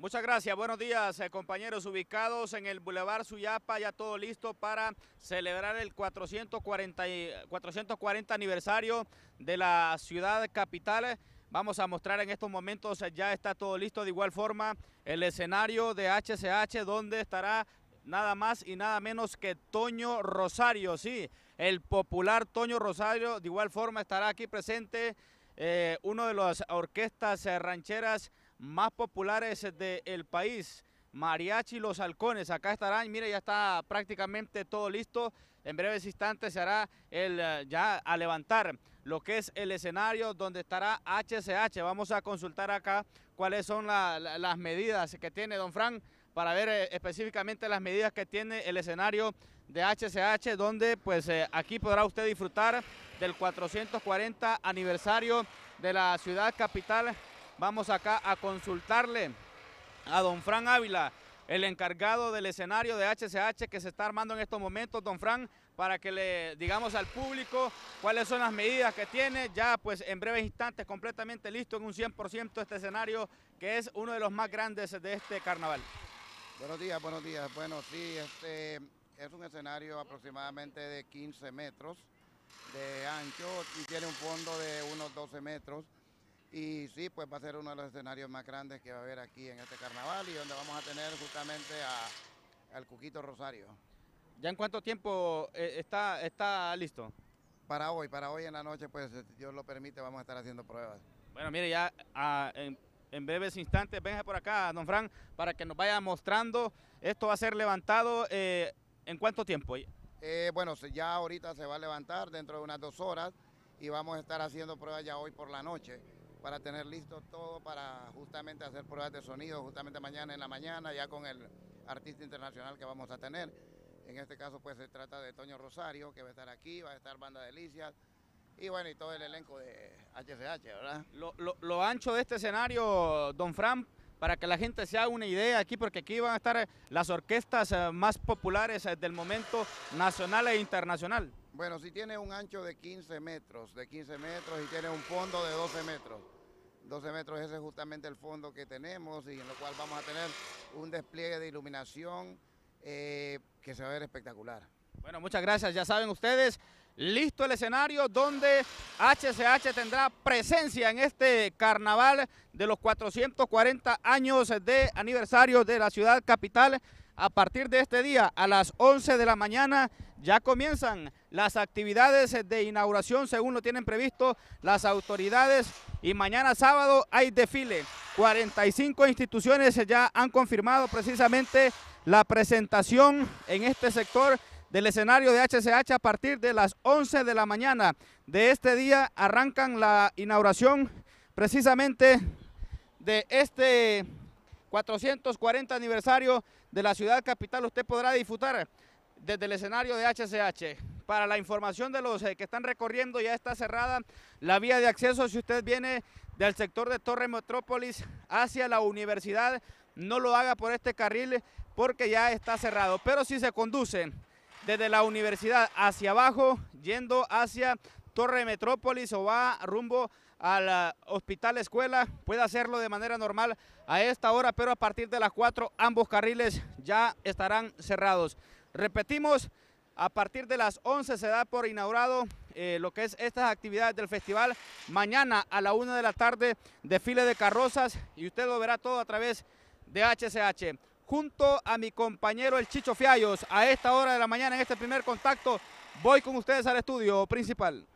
Muchas gracias, buenos días eh, compañeros ubicados en el Boulevard Suyapa, ya todo listo para celebrar el 440, 440 aniversario de la ciudad capital. Vamos a mostrar en estos momentos, ya está todo listo, de igual forma el escenario de HCH donde estará nada más y nada menos que Toño Rosario, sí, el popular Toño Rosario, de igual forma estará aquí presente eh, uno de las orquestas eh, rancheras más populares del país. Mariachi y Los Halcones, acá estarán, mire ya está prácticamente todo listo, en breves instantes se hará el, eh, ya a levantar lo que es el escenario donde estará HCH, vamos a consultar acá cuáles son las medidas que tiene Don Fran para ver eh, específicamente las medidas que tiene el escenario de HCH, donde pues eh, aquí podrá usted disfrutar del 440 aniversario de la ciudad capital Vamos acá a consultarle a don Fran Ávila, el encargado del escenario de HCH que se está armando en estos momentos, don Fran, para que le digamos al público cuáles son las medidas que tiene. Ya pues en breves instantes completamente listo en un 100% este escenario que es uno de los más grandes de este carnaval. Buenos días, buenos días. Bueno, sí, este es un escenario aproximadamente de 15 metros de ancho y tiene un fondo de unos 12 metros. Y sí, pues va a ser uno de los escenarios más grandes que va a haber aquí en este carnaval y donde vamos a tener justamente al Cuquito Rosario. ¿Ya en cuánto tiempo eh, está, está listo? Para hoy, para hoy en la noche, pues si Dios lo permite, vamos a estar haciendo pruebas. Bueno, mire, ya ah, en, en, breves instantes, venga por acá, don Fran, para que nos vaya mostrando. Esto va a ser levantado eh, en cuánto tiempo. Eh, bueno, ya ahorita se va a levantar dentro de unas dos horas y vamos a estar haciendo pruebas ya hoy por la noche para tener listo todo para justamente hacer pruebas de sonido, justamente mañana en la mañana, ya con el artista internacional que vamos a tener. En este caso pues se trata de Toño Rosario, que va a estar aquí, va a estar Banda Delicias, y bueno, y todo el elenco de HCH, ¿verdad? Lo, ancho de este escenario, don Fran, para que la gente se haga una idea aquí, porque aquí van a estar las orquestas eh, más populares eh, del momento, nacional e internacional. Bueno, si tiene un ancho de 15 metros, de 15 metros y tiene un fondo de 12 metros. 12 metros, ese es justamente el fondo que tenemos y en lo cual vamos a tener un despliegue de iluminación eh, que se va a ver espectacular. Bueno, muchas gracias. Ya saben ustedes, listo el escenario donde HCH tendrá presencia en este carnaval de los 440 años de aniversario de la ciudad capital a partir de este día a las 11 de la mañana ya comienzan las actividades de inauguración según lo tienen previsto las autoridades y mañana sábado hay desfile. 45 instituciones ya han confirmado precisamente la presentación en este sector del escenario de HCH a partir de las 11 de la mañana de este día arrancan la inauguración precisamente de este 440 aniversario de la ciudad capital. Usted podrá disfrutar desde el escenario de HCH. Para la información de los eh, que están recorriendo, ya está cerrada la vía de acceso. Si usted viene del sector de Torre Metrópolis hacia la universidad, no lo haga por este carril porque ya está cerrado. Pero si se conduce desde la universidad hacia abajo, yendo hacia Torre Metrópolis o va rumbo al Hospital Escuela, puede hacerlo de manera normal a esta hora, pero a partir de las 4 ambos carriles ya estarán cerrados. Repetimos, a partir de las 11 se da por inaugurado eh, lo que es estas actividades del festival. Mañana a la 1 de la tarde, desfile de carrozas y usted lo verá todo a través de HCH. Junto a mi compañero el Chicho Fiallos, a esta hora de la mañana en este primer contacto, voy con ustedes al estudio principal.